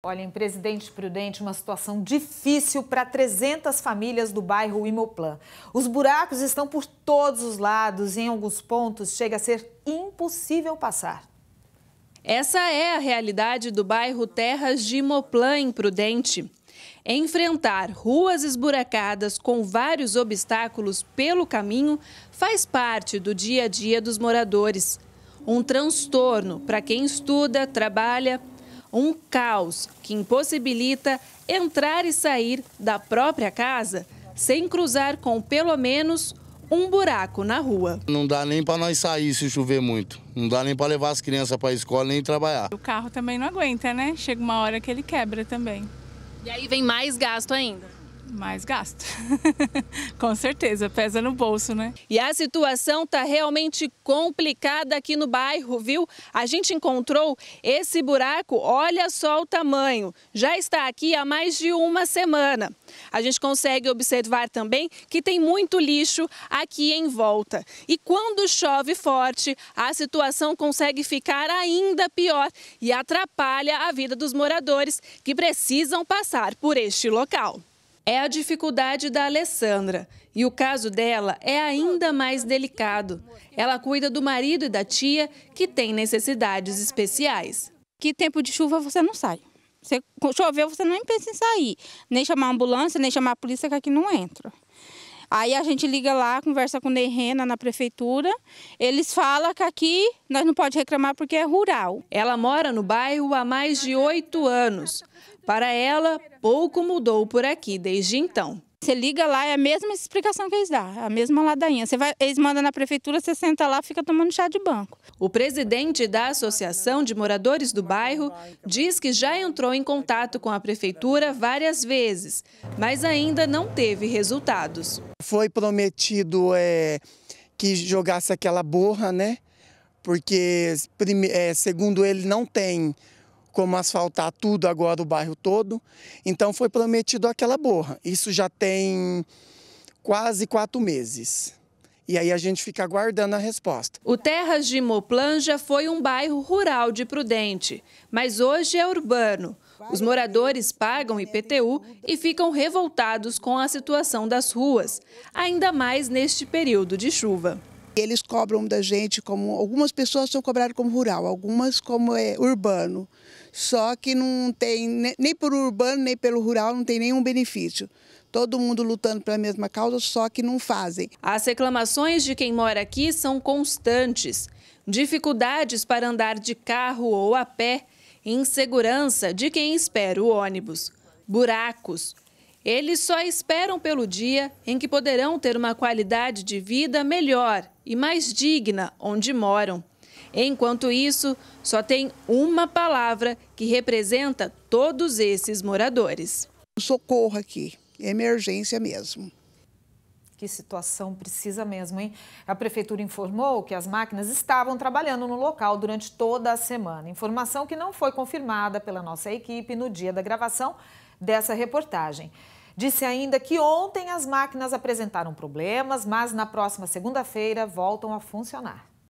Olha, em Presidente Prudente, uma situação difícil para 300 famílias do bairro Imoplan. Os buracos estão por todos os lados e em alguns pontos chega a ser impossível passar. Essa é a realidade do bairro Terras de Imoplan, em Prudente. Enfrentar ruas esburacadas com vários obstáculos pelo caminho faz parte do dia a dia dos moradores. Um transtorno para quem estuda, trabalha um caos que impossibilita entrar e sair da própria casa sem cruzar com pelo menos um buraco na rua. Não dá nem para nós sair se chover muito. Não dá nem para levar as crianças para a escola nem trabalhar. O carro também não aguenta, né? Chega uma hora que ele quebra também. E aí vem mais gasto ainda mais gasto. Com certeza, pesa no bolso, né? E a situação tá realmente complicada aqui no bairro, viu? A gente encontrou esse buraco, olha só o tamanho. Já está aqui há mais de uma semana. A gente consegue observar também que tem muito lixo aqui em volta. E quando chove forte, a situação consegue ficar ainda pior e atrapalha a vida dos moradores que precisam passar por este local é a dificuldade da Alessandra. E o caso dela é ainda mais delicado. Ela cuida do marido e da tia, que tem necessidades especiais. Que tempo de chuva você não sai. Você, choveu, você nem pensa em sair. Nem chamar a ambulância, nem chamar a polícia, que aqui não entra. Aí a gente liga lá, conversa com o Nerrena na prefeitura. Eles falam que aqui nós não pode reclamar porque é rural. Ela mora no bairro há mais de oito anos. Para ela, pouco mudou por aqui desde então. Você liga lá, é a mesma explicação que eles dão, é a mesma ladainha. Você vai, eles mandam na prefeitura, você senta lá, fica tomando chá de banco. O presidente da Associação de Moradores do Bairro diz que já entrou em contato com a prefeitura várias vezes, mas ainda não teve resultados. Foi prometido é, que jogasse aquela borra, né? Porque, é, segundo ele, não tem como asfaltar tudo agora o bairro todo. Então foi prometido aquela borra. Isso já tem quase quatro meses. E aí a gente fica aguardando a resposta. O Terras de Moplan já foi um bairro rural de Prudente, mas hoje é urbano. Os moradores pagam IPTU e ficam revoltados com a situação das ruas, ainda mais neste período de chuva. Eles cobram da gente como algumas pessoas são cobradas como rural, algumas como é, urbano. Só que não tem nem por urbano nem pelo rural não tem nenhum benefício. Todo mundo lutando pela mesma causa, só que não fazem. As reclamações de quem mora aqui são constantes. Dificuldades para andar de carro ou a pé, insegurança de quem espera o ônibus, buracos, eles só esperam pelo dia em que poderão ter uma qualidade de vida melhor e mais digna onde moram. Enquanto isso, só tem uma palavra que representa todos esses moradores: socorro aqui, emergência mesmo. Que situação precisa mesmo, hein? A prefeitura informou que as máquinas estavam trabalhando no local durante toda a semana. Informação que não foi confirmada pela nossa equipe no dia da gravação dessa reportagem. Disse ainda que ontem as máquinas apresentaram problemas, mas na próxima segunda-feira voltam a funcionar.